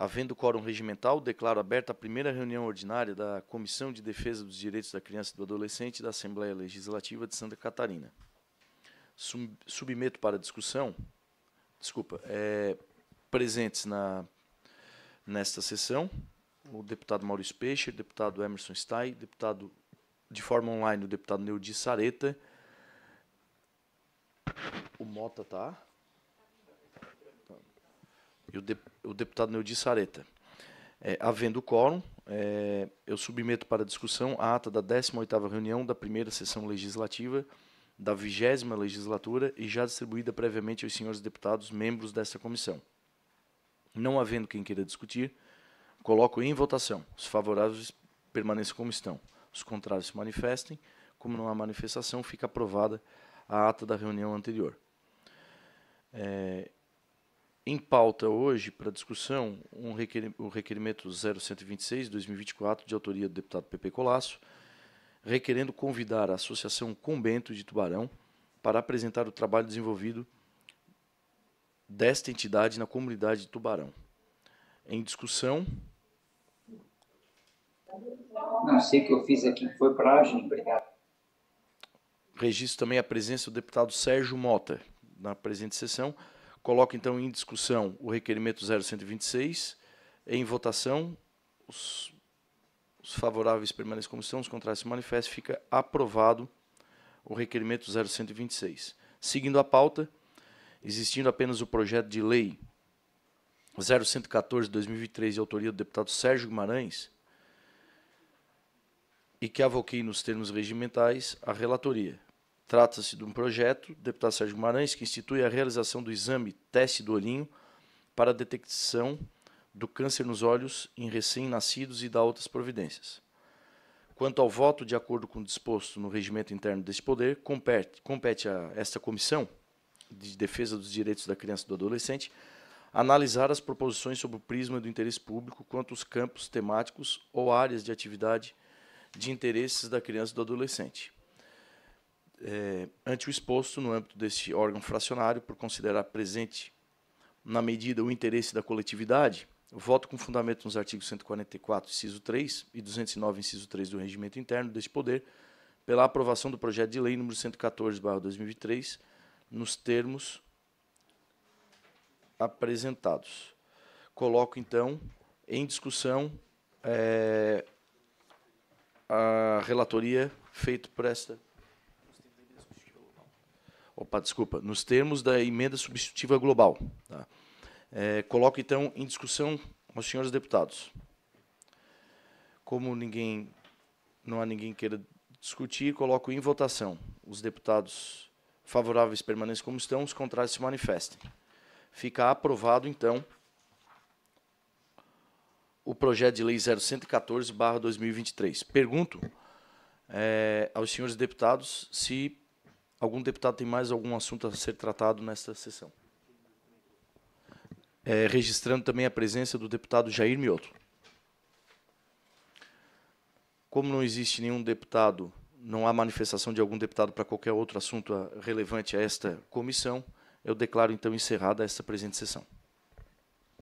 Havendo quórum regimental, declaro aberta a primeira reunião ordinária da Comissão de Defesa dos Direitos da Criança e do Adolescente da Assembleia Legislativa de Santa Catarina. Submeto para discussão, desculpa, é, presentes na, nesta sessão, o deputado Maurício Peixer, deputado Emerson Stey, deputado de forma online, o deputado Neudi Sareta. O Mota tá? e o, de, o deputado Neudi Sareta. É, havendo quórum, é, eu submeto para discussão a ata da 18ª reunião da primeira sessão legislativa da 20 legislatura e já distribuída previamente aos senhores deputados membros desta comissão. Não havendo quem queira discutir, coloco em votação. Os favoráveis permaneçam como estão. Os contrários se manifestem. Como não há manifestação, fica aprovada a ata da reunião anterior. É, em pauta hoje para discussão um requer, o requerimento 0126-2024, de autoria do deputado Pepe Colasso, requerendo convidar a Associação Combento de Tubarão para apresentar o trabalho desenvolvido desta entidade na comunidade de Tubarão. Em discussão. Não sei o que eu fiz aqui, foi para a obrigado. Registro também a presença do deputado Sérgio Mota na presente sessão. Coloco então em discussão o requerimento 0126, em votação, os, os favoráveis permanecem como estão, os contrários se manifestam, fica aprovado o requerimento 0126. Seguindo a pauta, existindo apenas o projeto de lei 0114/2023 de autoria do deputado Sérgio Guimarães e que avoquei nos termos regimentais a relatoria. Trata-se de um projeto, deputado Sérgio Guimarães, que institui a realização do exame teste do olhinho para a detecção do câncer nos olhos em recém-nascidos e dá outras providências. Quanto ao voto, de acordo com o disposto no regimento interno deste poder, compete, compete a esta comissão de defesa dos direitos da criança e do adolescente analisar as proposições sobre o prisma do interesse público quanto aos campos temáticos ou áreas de atividade de interesses da criança e do adolescente é, ante o exposto no âmbito deste órgão fracionário, por considerar presente na medida o interesse da coletividade, voto com fundamento nos artigos 144, inciso 3 e 209, inciso 3 do regimento interno deste poder, pela aprovação do projeto de lei número 114/2003, nos termos apresentados. Coloco então em discussão é, a relatoria feita por esta opa, desculpa, nos termos da emenda substitutiva global. Tá? É, coloco, então, em discussão aos senhores deputados. Como ninguém, não há ninguém queira discutir, coloco em votação. Os deputados favoráveis permanentes, como estão, os contrários se manifestem. Fica aprovado, então, o projeto de lei 0114, 2023. Pergunto é, aos senhores deputados se Algum deputado tem mais algum assunto a ser tratado nesta sessão? É, registrando também a presença do deputado Jair Mioto. Como não existe nenhum deputado, não há manifestação de algum deputado para qualquer outro assunto relevante a esta comissão, eu declaro então encerrada esta presente sessão.